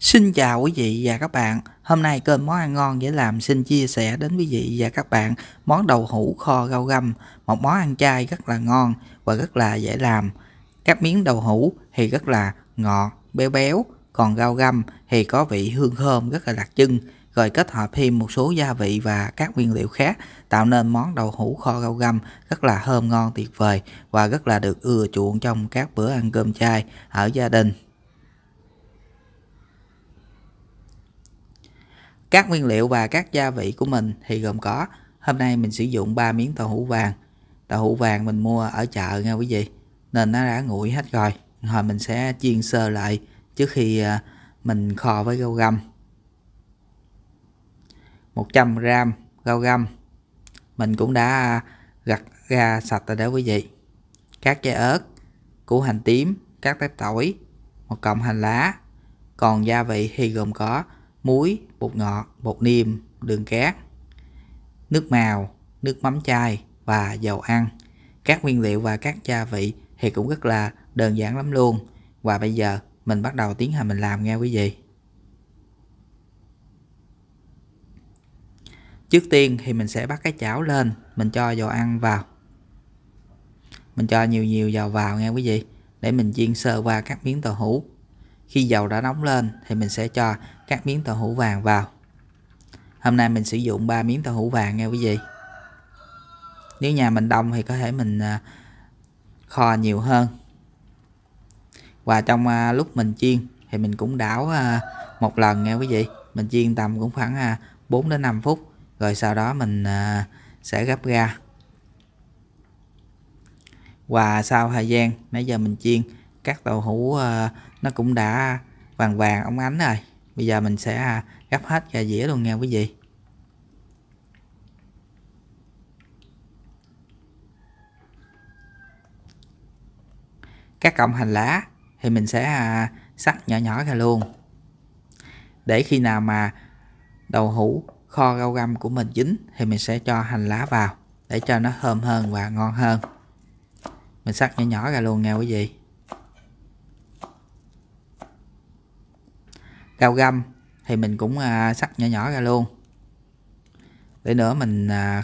Xin chào quý vị và các bạn Hôm nay kênh Món Ăn Ngon dễ làm xin chia sẻ đến quý vị và các bạn món đậu hũ kho rau găm Một món ăn chay rất là ngon và rất là dễ làm Các miếng đậu hũ thì rất là ngọt, béo béo Còn rau găm thì có vị hương thơm rất là đặc trưng Rồi kết hợp thêm một số gia vị và các nguyên liệu khác Tạo nên món đậu hũ kho rau găm rất là thơm ngon tuyệt vời Và rất là được ưa chuộng trong các bữa ăn cơm chay ở gia đình Các nguyên liệu và các gia vị của mình thì gồm có Hôm nay mình sử dụng 3 miếng tàu hũ vàng Tàu hũ vàng mình mua ở chợ nha quý vị Nên nó đã nguội hết rồi rồi mình sẽ chiên sơ lại trước khi à, mình kho với rau găm 100 g rau găm mình cũng đã à, gặt ra sạch rồi đó quý vị các trái ớt củ hành tím các tép tỏi một cọng hành lá còn gia vị thì gồm có muối, bột ngọt, bột niêm, đường cát, nước màu, nước mắm chai và dầu ăn. Các nguyên liệu và các gia vị thì cũng rất là đơn giản lắm luôn. Và bây giờ mình bắt đầu tiến hành mình làm nghe quý vị. Trước tiên thì mình sẽ bắt cái chảo lên, mình cho dầu ăn vào. Mình cho nhiều nhiều dầu vào nghe quý vị, để mình chiên sơ qua các miếng tàu hũ khi dầu đã nóng lên thì mình sẽ cho các miếng tàu hũ vàng vào. Hôm nay mình sử dụng 3 miếng tàu hũ vàng nghe quý vị. Nếu nhà mình đông thì có thể mình à, kho nhiều hơn. Và trong à, lúc mình chiên thì mình cũng đảo à, một lần nghe quý vị. Mình chiên tầm cũng khoảng 4 đến 5 phút rồi sau đó mình sẽ gấp ra. Và sau thời gian nãy giờ mình chiên các tàu hũ ờ, nó cũng đã vàng vàng ống ánh rồi bây giờ mình sẽ à, gấp hết ra dĩa luôn nha quý vị các cọng hành lá thì mình sẽ à, sắc nhỏ nhỏ ra luôn để khi nào mà đầu hũ kho rau găm của mình dính thì mình sẽ cho hành lá vào để cho nó thơm hơn và ngon hơn mình sắc nhỏ nhỏ ra luôn nha quý vị rau găm thì mình cũng à, sắc nhỏ nhỏ ra luôn để nữa mình à,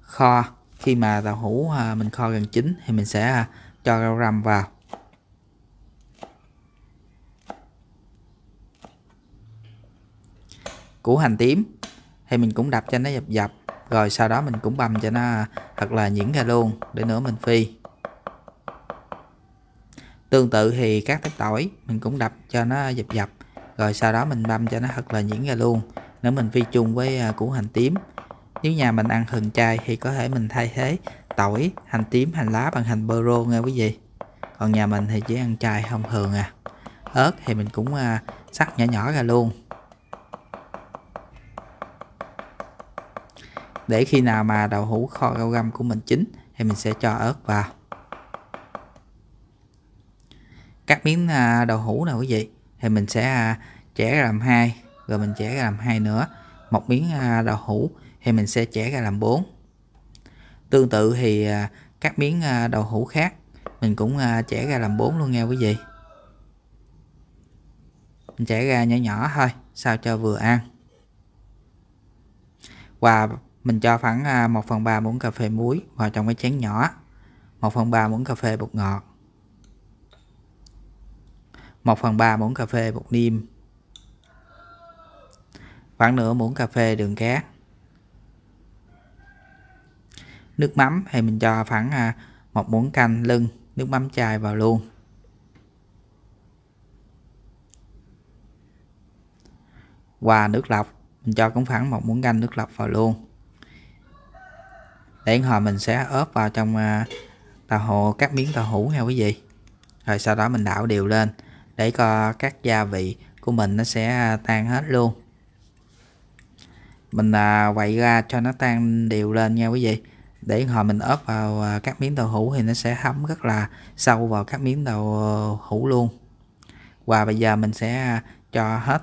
kho khi mà tàu hũ à, mình kho gần chín thì mình sẽ à, cho rau răm vào củ hành tím thì mình cũng đập cho nó dập dập rồi sau đó mình cũng băm cho nó thật là nhuyễn ra luôn để nữa mình phi tương tự thì các cái tỏi mình cũng đập cho nó dập dập rồi sau đó mình băm cho nó thật là nhuyễn ra luôn nếu mình phi chung với à, củ hành tím nếu nhà mình ăn hừng chay thì có thể mình thay thế tỏi hành tím hành lá bằng hành bơ rô nghe quý vị còn nhà mình thì chỉ ăn chay thông thường à ớt thì mình cũng à, sắc nhỏ nhỏ ra luôn để khi nào mà đậu hũ kho rau găm của mình chín thì mình sẽ cho ớt vào cắt miếng à, đậu hũ nào quý vị thì mình sẽ à, chẻ ra làm hai rồi mình chẻ ra làm hai nữa một miếng à, đậu hũ thì mình sẽ chẻ ra làm 4 tương tự thì à, các miếng đậu hũ khác mình cũng chẻ ra làm 4 luôn nha quý vị mình chẻ ra nhỏ nhỏ thôi sao cho vừa ăn và mình cho khoảng 1 phần 3 muỗng cà phê muối vào trong cái chén nhỏ 1 phần 3 muỗng cà phê bột ngọt 1 phần 3 muỗng cà phê bột niêm khoảng nửa muỗng cà phê đường cát nước mắm thì mình cho khoảng à, một muỗng canh lưng nước mắm chai vào luôn và nước lọc mình cho cũng khoảng một muỗng canh nước lọc vào luôn để hồi mình sẽ ốp vào trong à, tàu hồ các miếng tàu hũ nha quý vị rồi sau đó mình đảo đều lên để cho các gia vị của mình nó sẽ à, tan hết luôn mình à, quậy ra cho nó tan đều lên nha quý vị để hồi mình ốp vào à, các miếng đậu hũ thì nó sẽ thấm rất là sâu vào các miếng đậu hũ luôn và bây giờ mình sẽ cho hết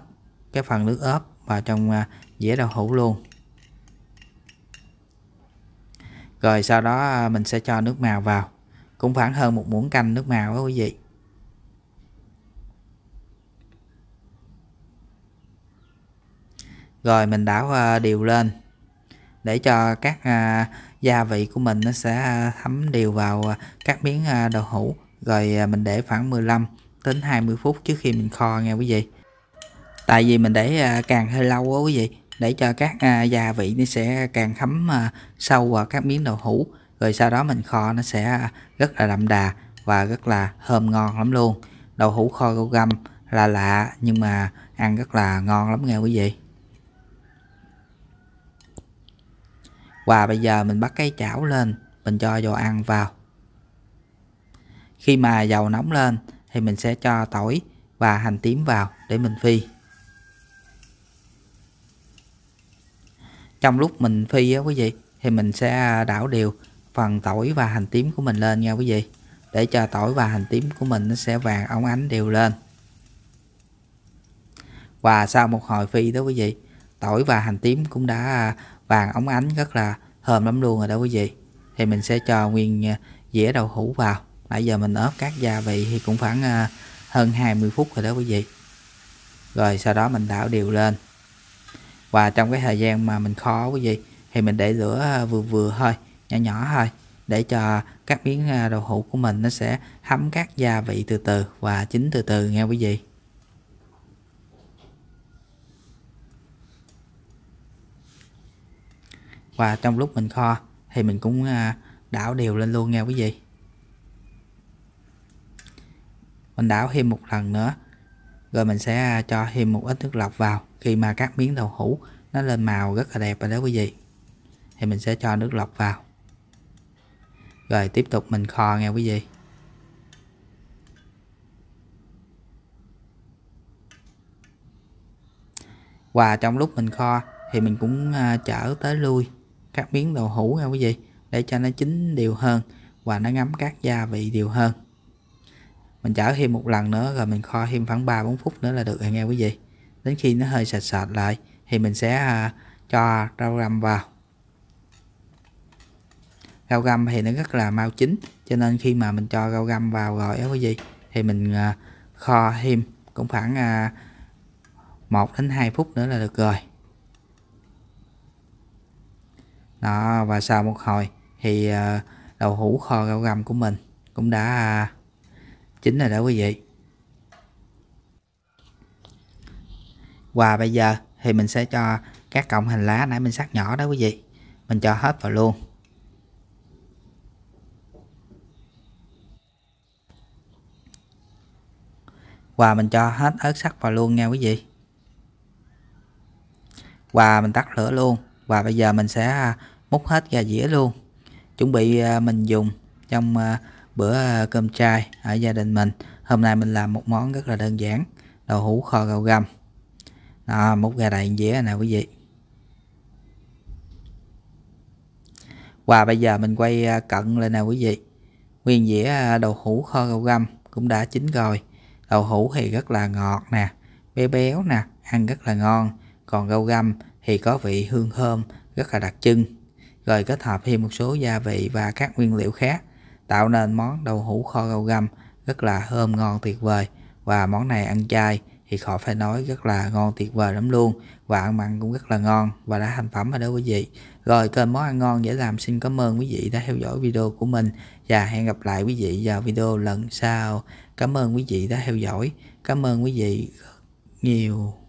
cái phần nước ốp vào trong dĩa đậu hũ luôn rồi sau đó mình sẽ cho nước màu vào cũng khoảng hơn một muỗng canh nước màu đó quý vị rồi mình đảo à, đều lên để cho các à, gia vị của mình nó sẽ à, thấm đều vào các miếng đậu hũ rồi mình để khoảng 15 đến 20 phút trước khi mình kho nghe quý vị tại vì mình để càng hơi lâu quá quý vị để cho các gia vị nó sẽ càng thấm sâu vào các miếng đậu hũ rồi sau đó mình kho nó sẽ rất là đậm đà và rất là thơm ngon lắm luôn đậu hũ kho rau găm là lạ nhưng mà ăn rất là ngon lắm nghe quý vị và bây giờ mình bắt cái chảo lên mình cho dầu ăn vào khi mà dầu nóng lên thì mình sẽ cho tỏi và hành tím vào để mình phi trong lúc mình phi á quý vị thì mình sẽ à, đảo đều phần tỏi và hành tím của mình lên nha quý vị để cho tỏi và hành tím của mình nó sẽ vàng óng ánh đều lên và sau một hồi phi đó quý vị tỏi và hành tím cũng đã à, vàng óng ánh rất là thơm lắm luôn rồi đó quý vị thì mình sẽ cho nguyên à, dĩa đậu hũ vào nãy giờ mình ốp các gia vị thì cũng khoảng à, hơn 20 phút rồi đó quý vị rồi sau đó mình đảo đều lên và trong cái thời gian mà mình kho quý vị thì mình để lửa vừa vừa thôi nhỏ nhỏ thôi để cho các miếng đậu hũ của mình nó sẽ thấm các gia vị từ từ và chín từ từ nghe quý vị và trong lúc mình kho thì mình cũng à, đảo đều lên luôn nha quý vị mình đảo thêm một lần nữa rồi mình sẽ à, cho thêm một ít nước lọc vào khi mà các miếng đậu hũ nó lên màu rất là đẹp rồi đó quý vị thì mình sẽ cho nước lọc vào rồi tiếp tục mình kho nha quý vị và trong lúc mình kho thì mình cũng à, chở tới lui các miếng đậu hũ nha quý vị để cho nó chín đều hơn và nó ngấm các gia vị đều hơn mình chở thêm một lần nữa rồi mình kho thêm khoảng 3 4 phút nữa là được rồi nghe quý vị đến khi nó hơi sạch sạch lại thì mình sẽ à, cho rau răm vào rau găm thì nó rất là mau chín cho nên khi mà mình cho rau găm vào rồi á quý vị thì mình à, kho thêm cũng khoảng 1 à, đến 2 phút nữa là được rồi đó và sau một hồi thì ờ, đậu hũ kho rau găm của mình cũng đã à, chín rồi đó quý vị và bây giờ thì mình sẽ cho các cọng hành lá nãy mình sắc nhỏ đó quý vị mình cho hết vào luôn và mình cho hết ớt sắc vào luôn nha quý vị và mình tắt lửa luôn và bây giờ mình sẽ à, múc hết ra dĩa luôn chuẩn bị à, mình dùng trong à, bữa cơm chay ở gia đình mình hôm nay mình làm một món rất là đơn giản đậu hũ kho gạo gầm đó, múc ra đầy dĩa nè quý vị và bây giờ mình quay cận lên nè quý vị nguyên dĩa đậu hũ kho gạo gầm cũng đã chín rồi đậu hũ thì rất là ngọt nè bé béo nè ăn rất là ngon còn gạo gầm thì có vị hương thơm rất là đặc trưng rồi kết hợp thêm một số gia vị và các nguyên liệu khác tạo nên món đậu hũ kho rau găm rất là thơm ngon tuyệt vời và món này ăn chay thì khỏi phải nói rất là ngon tuyệt vời lắm luôn và ăn mặn cũng rất là ngon và đã thành phẩm rồi đó quý vị rồi kênh món ăn ngon dễ làm xin cảm ơn quý vị đã theo dõi video của mình và hẹn gặp lại quý vị vào video lần sau cảm ơn quý vị đã theo dõi cảm ơn quý vị rất nhiều